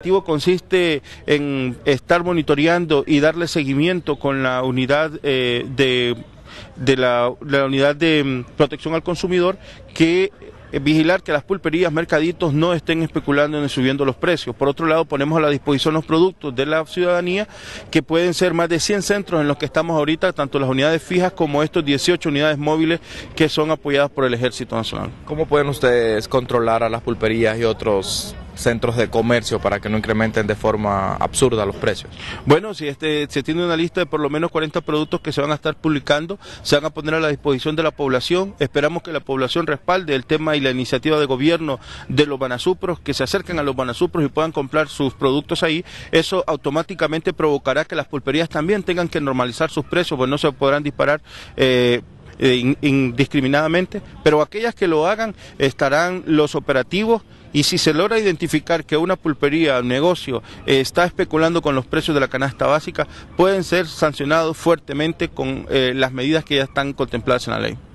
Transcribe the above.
El objetivo consiste en estar monitoreando y darle seguimiento con la unidad eh, de, la, unidad de mm, protección al consumidor que eh, vigilar que las pulperías, mercaditos no estén especulando ni subiendo los precios. Por otro lado, ponemos a la disposición los productos de la ciudadanía, que pueden ser más de 100 centros en los que estamos ahorita, tanto las unidades fijas como estos 18 unidades móviles que son apoyadas por el Ejército Nacional. ¿Cómo pueden ustedes controlar a las pulperías y otros centros de comercio para que no incrementen de forma absurda los precios. Bueno, si este se tiene una lista de por lo menos 40 productos que se van a estar publicando, se van a poner a la disposición de la población. Esperamos que la población respalde el tema y la iniciativa de gobierno de los banasupros, que se acerquen a los banasupros y puedan comprar sus productos ahí. Eso automáticamente provocará que las pulperías también tengan que normalizar sus precios, pues no se podrán disparar. Eh, eh, indiscriminadamente, pero aquellas que lo hagan estarán los operativos y si se logra identificar que una pulpería o negocio eh, está especulando con los precios de la canasta básica, pueden ser sancionados fuertemente con eh, las medidas que ya están contempladas en la ley.